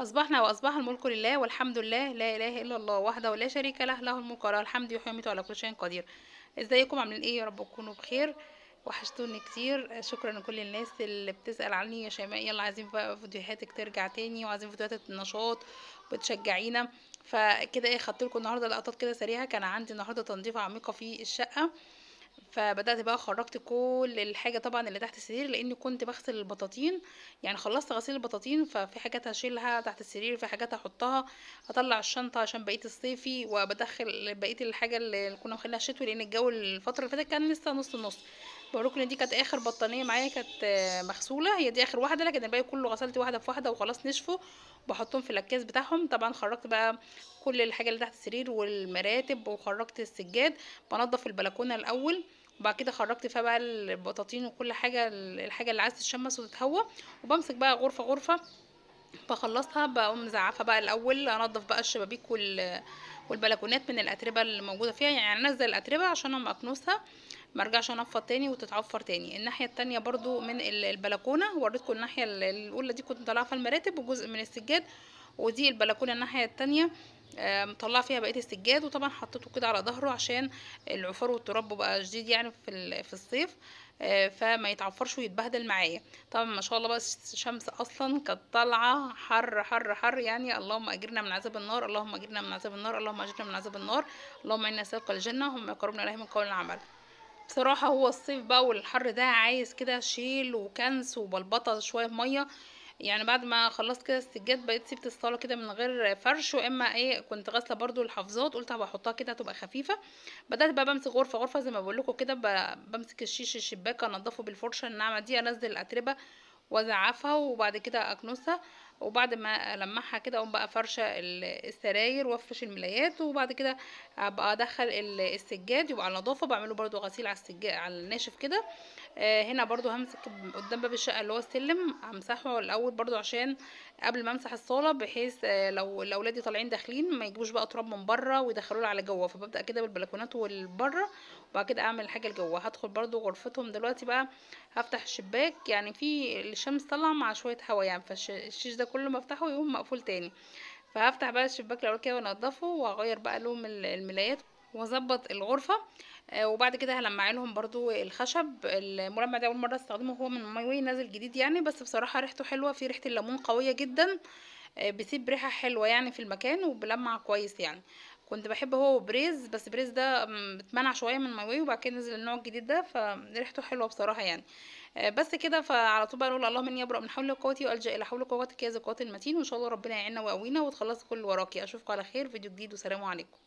أصبحنا وأصبح الملك لله والحمد لله لا إله إلا الله وحده لا شريك له له الملك وله الحمد يحيي ويميت على كل شيء قدير ازيكم عاملين ايه يا رب تكونوا بخير وحشتوني كتير شكرا لكل الناس اللي بتسأل عني يا شيماء يلا عايزين بقى فيديوهاتك ترجع تاني وعايزين فيديوهات النشاط بتشجعينا فكده ايه خدت لكم النهارده لقطات كده سريعه كان عندي النهارده تنظيفه عميقه في الشقه فبدات بقى خرجت كل الحاجه طبعا اللي تحت السرير لاني كنت بغسل البطاطين يعني خلصت غسيل البطاطين ففي حاجات هشيلها تحت السرير في حاجات هحطها هطلع الشنطه عشان بقيه الصيفي وبدخل بقيه الحاجه اللي كنا مخليها شتوي لان الجو الفتره اللي فاتت كان لسه نص نص واوريكم ان دي كانت اخر بطانيه معايا كانت مغسوله هي دي اخر واحده لكن الباقي كله غسلت واحده في واحده وخلاص نشفوا بحطهم في الاكياس بتاعهم طبعا خرجت بقى كل الحاجه اللي تحت السرير والمراتب وخرجت السجاد بنضف البلكونه الاول وبعد كده خرجت فيها بقى البطاطين وكل حاجه الحاجه اللي عايزه تتشمس وتتهوى وبمسك بقى غرفه غرفه بخلصها بقوم مزعفه بقى الاول انضف بقى الشبابيك وال والبلكونات من الاتربه اللي موجوده فيها يعني انزل الاتربه عشان اما اكنسها ما ارجعش انفض تاني وتتعفر تاني الناحيه التانية برضو من البلكونه وريتكم الناحيه الاولى دي كنت مطلعه فيها المراتب وجزء من السجاد ودي البلكونه الناحيه التانية آه، مطلعه فيها بقيه السجاد وطبعا حطيته كده على ظهره عشان العفار والتراب بقى شديد يعني في في الصيف آه، فما يتعفرش ويتبهدل معايا طبعا ما شاء الله بقى الشمس اصلا كانت طالعه حر حر حر يعني اللهم اجرنا من عذاب النار اللهم اجرنا من عذاب النار اللهم اجرنا من عذاب النار اللهم انا نسالك الجنه هم يقربنا اليه من قول العمل بصراحة هو الصيف بقى والحر ده عايز كده شيل وكنس وبلبطة شوية مية يعني بعد ما خلصت كده السجاد بقيت سبت الصاله كده من غير فرش واما ايه كنت غاسله برضو الحفاظات قلت احطها كده هتبقى خفيفه بدات بقى بمسك غرفه غرفه زي ما بقول لكم كده بمسك الشيش الشباك انضفه بالفرشه الناعمه دي انزل الاتربه وازعفها وبعد كده اكنسها وبعد ما المعها كده اقوم بقى فرشه السراير وافرش الملايات وبعد كده ابقى ادخل السجاد يبقى على نظافه بعمله برده غسيل على السجاد على الناشف كده آه هنا برده همسك قدام باب الشقه اللي هو السلم همسحه الاول برده عشان قبل ما امسح الصاله بحيث آه لو الاولاد طالعين داخلين ما يجيبوش بقى تراب من بره ويدخلوه على جوه فببدا كده بالبلكونات والبره وبعد كده اعمل حاجه لجوه هدخل برده غرفتهم دلوقتي بقى هفتح الشباك يعني في الشمس طالعه مع شويه هوا يعني فالشيش ده كل ما افتحه يقوم مقفول تاني فهفتح بقى الشباك الاول كده وانضفه وهغير بقى لهم الملايات واظبط الغرفه آه، وبعد كده هلمع لهم برضو الخشب الملمع ده اول مره استخدمه هو من ماي واي نازل جديد يعني بس بصراحه ريحته حلوه في ريحه الليمون قويه جدا آه، بيسيب ريحه حلوه يعني في المكان وبلمع كويس يعني كنت بحب هو بريز بس بريز ده اتمنع شويه من مايوي وبعد كده نزل النوع الجديد ده فريحته حلوه بصراحه يعني آه، بس كده فعلى طول بقى نقول اللهم اني ابرأ من حول قوتي والجا الى حول قوتك يا ذا المتين وان شاء الله ربنا يعيننا ويقوينا وتخلصي كل اللي وراكي اشوفكم على خير فيديو جديد وسلام عليكم